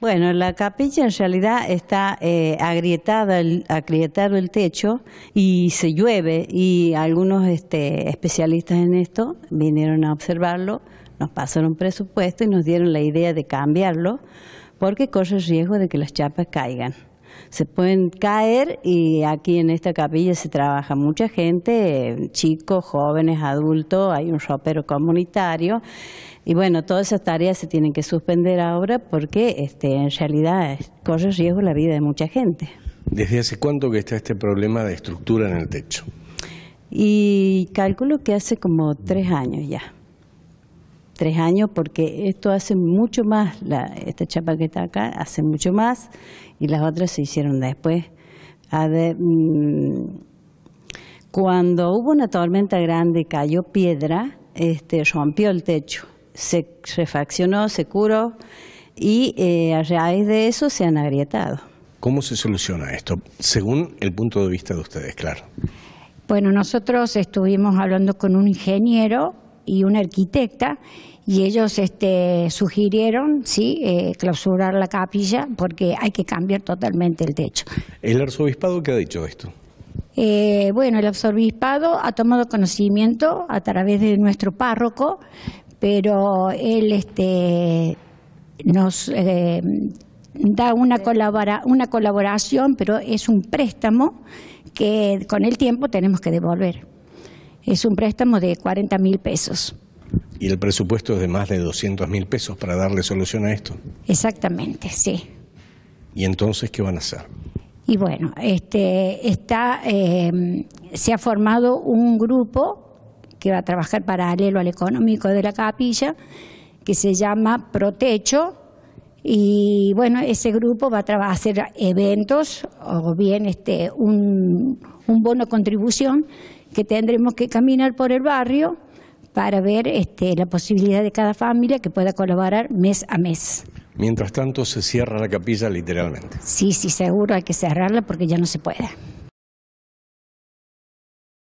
Bueno, la capilla en realidad está eh, agrietada, agrietado el techo y se llueve y algunos este, especialistas en esto vinieron a observarlo, nos pasaron un presupuesto y nos dieron la idea de cambiarlo porque corre el riesgo de que las chapas caigan se pueden caer y aquí en esta capilla se trabaja mucha gente, chicos, jóvenes, adultos, hay un ropero comunitario y bueno, todas esas tareas se tienen que suspender ahora porque este, en realidad corre riesgo la vida de mucha gente. ¿Desde hace cuánto que está este problema de estructura en el techo? Y calculo que hace como tres años ya tres años, porque esto hace mucho más, esta chapa que está acá hace mucho más, y las otras se hicieron después. Mm, cuando hubo una tormenta grande, cayó piedra, este, rompió el techo, se refaccionó, se curó, y eh, a raíz de eso se han agrietado. ¿Cómo se soluciona esto? Según el punto de vista de ustedes, claro. Bueno, nosotros estuvimos hablando con un ingeniero y una arquitecta y ellos este, sugirieron sí eh, clausurar la capilla porque hay que cambiar totalmente el techo. ¿El arzobispado qué ha dicho esto? Eh, bueno, el arzobispado ha tomado conocimiento a través de nuestro párroco, pero él este, nos eh, da una, colabora, una colaboración, pero es un préstamo que con el tiempo tenemos que devolver. Es un préstamo de 40 mil pesos. Y el presupuesto es de más de 200 mil pesos para darle solución a esto. Exactamente, sí. ¿Y entonces qué van a hacer? Y bueno, este, está, eh, se ha formado un grupo que va a trabajar paralelo al económico de la capilla, que se llama Protecho, y bueno, ese grupo va a hacer eventos o bien este, un, un bono contribución que tendremos que caminar por el barrio para ver este, la posibilidad de cada familia que pueda colaborar mes a mes. Mientras tanto, se cierra la capilla literalmente. Sí, sí, seguro hay que cerrarla porque ya no se puede.